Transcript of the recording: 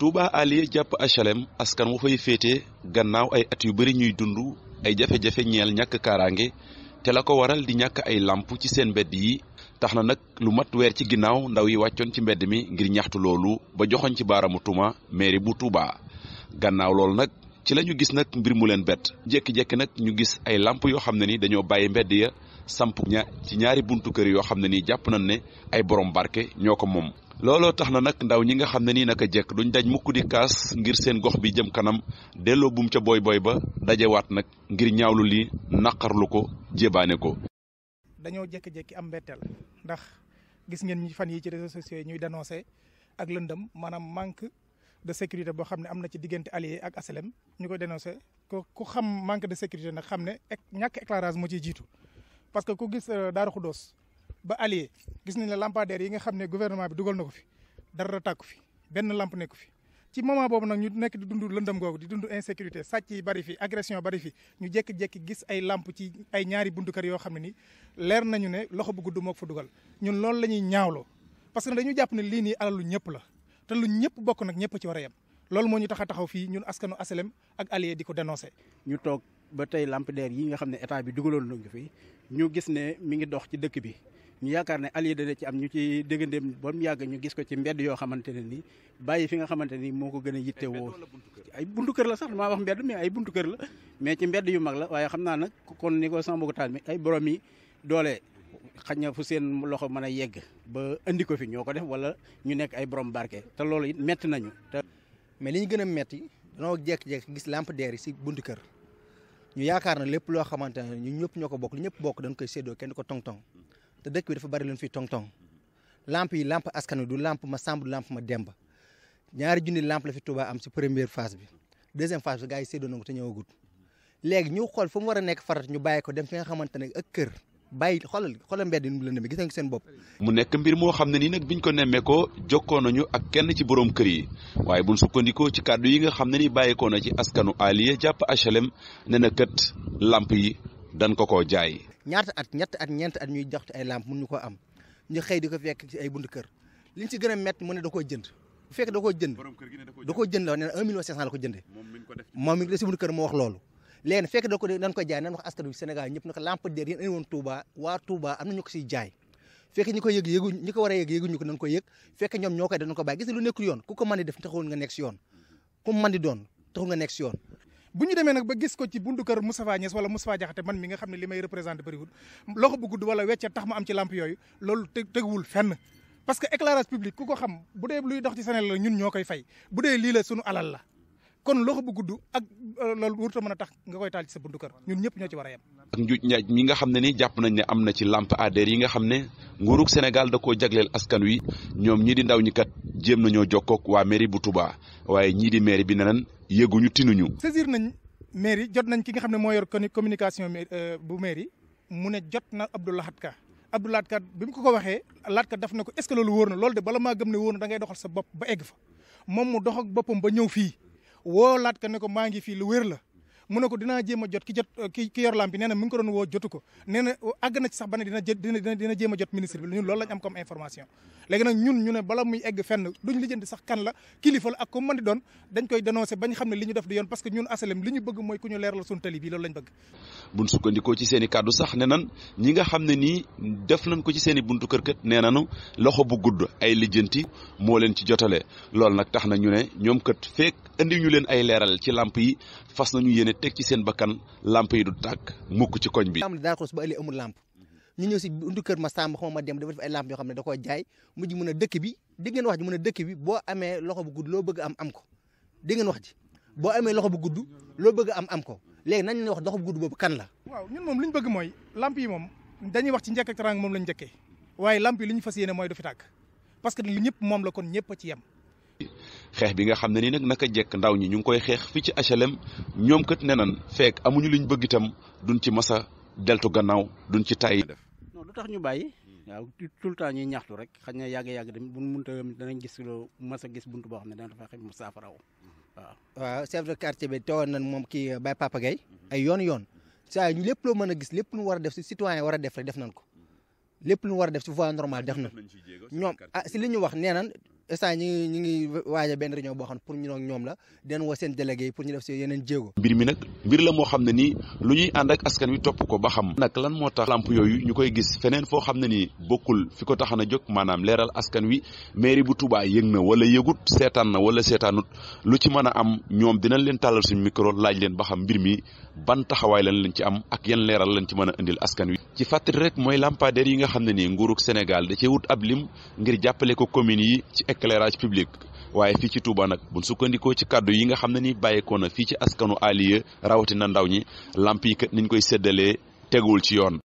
Touba Alieu jàpp HLM askan wu fay féete gannaaw ay at yu bari ñuy dund ay jafe-jafe ñeel ñàkk kaaraange te la ko waral di ñàkk ay làmp ci seen mbedd yi tax na nag lu mat weer ci ginnaaw ndaw yi wàccoon ci mbedd mi ngir ñaxtu loolu ba joxoñ ci baaramu tuma mairie bu Touba gannaaw loolu nag ci la ñu gis nag mbir mu leen bett jékki-jékki nag ñu gis ay làmp yoo xam ne ni dañoo bàyyi mbedd ya samp ña ci ñaari buntu kër yoo xam ne ni jàpp nañ ne ay borom barke ñoo ko moom looloo tax na nag ndaw ñi nga xam ne nii naka jekk duñ dañ mukk di kaas ngir seen gox bi jëm kanam delloo buum ca booy booy ba dajewaat nag ngir ñaawlu lii naqarlu ko jébaane ko. dañoo jékki-jékki am mbetteel ndax gis ngeen ñi fan yi ci réseaux sociaux yi ñuy dénoncé ak lëndëm maanaam manque de sécurité boo xam ne am na ci diggante allié ak aslem ñu koy dénoncé ko ku xam manque de sécurité nag xam ne ñàkk éclairage moo ciy jiitu parce que ku gis euh, Daaru Xuddoos ba allié gis nañ ne lampadaire yi nga xam ne gouvernement bi dugal na ko fi dara tàkk fi benn lamp nekku fi ci moment boobu nag ñu nekk di dund lëndëm googu di dundu insécurité sàcc yi bari fi agression bari fi ñu jékki-jékki gis ay lamp ci ay ñaari buntu kër yoo xam ne ni leer nañu ne loxo bu gudd moo ko fa dugal ñun loolu la ñuy ñaawloo parce que dañu jàpp ne lii nii alalu ñëpp la te lu ñëpp bokk nag ñëpp ci war a yem loolu moo ñu tax a taxaw fii ñun askanu asalem ak allié di ko dénoncé. ñu toog ba tey lampadaire yi nga xam ne état bi dugaloon nañu fi ñu gis ne mi ngi dox ci dëkk bi ñu yaakaar ne allié dana ci am ñu ci déggandeem ba mu yàgg ñu gis ko ci mbedd yoo xamante ne ni bàyyi fi nga xamante ni moo ko gën a yitte woo ay buntu kër la sax dama wax mbedd mais ay buntu kër la mais ci mbedd yu mag la waaye xam naa kon ni ko sama taal mi ay borom yi doole xañna fu seen loxo mën a yegg ba andi ko fi ñoo ko def wala ñu nekk ay borom barke te loolu it metti nañu mais li ñu gën a metti jekk-jekk gis lampe yi si buntu kër ñu yaakaar na lépp loo xamante ne ñu ñëpp ñoo ko bokk li ñëpp bokk dañ koy séddoo kenn ko tong tong te dëkk bi dafa bari leen fii tong-tong lamp yi lamp askan du lamp ma samb lamp ma demb ñaari junni lamp la fi Touba am si première phase bi deuxième phase bi gars yi séddoo te ñëw a ñëwagut léegi ñu xol fu mu war a nekk farat ñu bàyyi ko dem fi nga xamante ne ak kër bàyyi xoolal xoolal mbedd yi mu la demee gis nañ seen bopp. mu nekk mbir moo xam ne nii nag biñ ko nemmeekoo jokkoo ak kenn ci boroom kër yi waaye buñ sukkandikoo ci kàddu yi nga xam ne ni bàyyeekoo na ci askanu Aliya jàpp HLM ne na kët lamp yi dañ ko ko jaay. ñaata at ñett at ñeent at ñuy jox ay lampe mun ñu ko am ñu xëy di ko fekk ci ay buntu kër liñ ci gën a métti mu ne da koo jënd bu fekkee da koo jënd da koo jënd la nee na un million cinq ko jëndee moom mi ngi si buntu kër moo wax loolu léegi jaay nan ko lampadaire yéen indi am na ñu ko siy jaay fekk ñi ko yëg war a yëg yëguñu ko dañ ko yëg fekk ñoom ñoo koy dañ ko bàyyi gis lu nekkul yoon ku ko mën di def taxul nga nekk nga nekk si yoon bu ñu demee nag ba gis ko ci bundu kër Moustapha Niass wala Moustapha Diakhaté man mi nga xam ne li may représenté bëriwul loxo bu gudd wala wecce tax mu am ci lamp yooyu loolu teguwul fenn parce que éclairage public ku ko xam bu dee luy dox ci Sénégal la ñun ñoo koy fay bu dee lii la sunu alal la kon loxo bu gudd ak euh, loolu wurta mën a tax nga koy taal ci sa buntu kër ñun ñëpp ñoo ci war a yem ak njuuj njaaj mi nga xam ne ni jàpp nañ ne am ci lampe ADR yi nga xam ne nguurug da koo jagleel askan wi ñoom ñii di ndaw ñi kat jéem nañoo jokkook waa mairie bu Touba waaye ñii di mairie bi neneen yëguñu tinuñu saisir nañ mairie jot nañ ki nga xam ne yor communication euh, bu mairie mu ne jot na Abdullah Lahad Ka Abdou Lahad Ka bi mu ko ko waxee Lahad Ka daf na ko est ce que loolu wóor na de bala maa gëm ne wóor da ngay doxal sa bopp ba egg fa moom mu dox ak boppam ba ñëw fii woolaat ko ne ko maa ngi fii lu wér la mu ko dina jema jot ki jot euh, ki yor lampi nee mu ngi ko don wo jotuko ko nee na oh, ci sax bané dina dina dina jema jot ministre bi ñun loolu lañ am comme information légui nak ñun ñu ne bala muy egg fenn duñ lijeenti sax kan la kilifa la ak ko mën di don dañ koy dénoncer bañ xamné li ñu def di yoon parce que ñun asalem li ñu bëgg moy ku ñu leeral sun tali bi loolu lañ bëgg buñ sukkandiko ci seeni i sax ne ñi nga xamné ni def nañ ko ci seeni buntu kër kët nee loxo bu gudd ay lijeenti mo leen ci jotalé loolu nak taxna ñu kët fek andi ñu leen ay leeral ci lamp yi fas nañu yéene teg ci seen bakkan lamp yi du tàkk mukk ci koñ bi. Daaru Xudoos ba ëllëg amul lamp ñu ñëw si buntu kër ma sàmm xaw ma dem dafa def ay lamp yoo xam ne da koo jaay mujj mun a wax ji mun a boo amee loxo bu gudd loo bëgg am am ko dégg wax boo amee loxo bu gudd loo bëgg am am ko léegi nañ la wax loxo bu gudd boobu kan la. waaw ñun moom bëgg mooy lamp yi moom dañuy wax ci njëkk ak teraanga moom lañ njëkkee waaye lamp yi li ñu fas yéene mooy du fi tàkk parce que li moom la kon ñëpp a ci yem xeex bi nga xam ne ni nag naka jekk ndaw ñi ñu ngi koy xeex fii ci HLM ñoom amuñu bëgg itam duñ ci masa deltu gannaaw duñ ci tàyyi non lu ñu bàyyi waaw tout temps ñuy ñaxtu rek xañ na yàgg gis lu mas gis buntu boo xam ne dana fexe mu saafaraw waaw chef de quartier bi nañ euh, Papa ay yoon yoon ñu gis lépp lu war def si citoyen war def rek def nañ ko lépp lu def voie normale def nañ ah, wax instant ñu ngi ñu ngi waaj benn boo xam pour ñu ak ñoom la den woo seen délégué yi pour ñu def si yeneen jéego. mbir mi nag mbir la moo xam ne nii lu ñuy ànd ak askan wi topp ko ba xam. nag lan moo tax lamp yooyu ñu koy gis feneen foo xam ne nii bokkul fi ko taxan a jóg maanaam leeral askan wi mairie bu tubaay yëg na wala yëgut seetaan na wala seetaanut lu ci mën a am ñoom dinañ leen tàllal suñu micro laaj leen ba xam mbir mi ban taxawaay lañ leen ci am ak yan leeral lañ ci mën a indil askan wi. ci fàttali rek mooy lampadaire yi nga xam ne nii nguurug Sénégal da cee wut ab ngir jàppale ko yi ci éclairage public waaye fii ci Touba nag buñ sukkandikoo ci kàddu yi nga xam ne ni bàyyeekoo na fii ci askanu alieu rawatina ndaw ñi làmp yi kat niñ koy séddalee teguwul ci yoon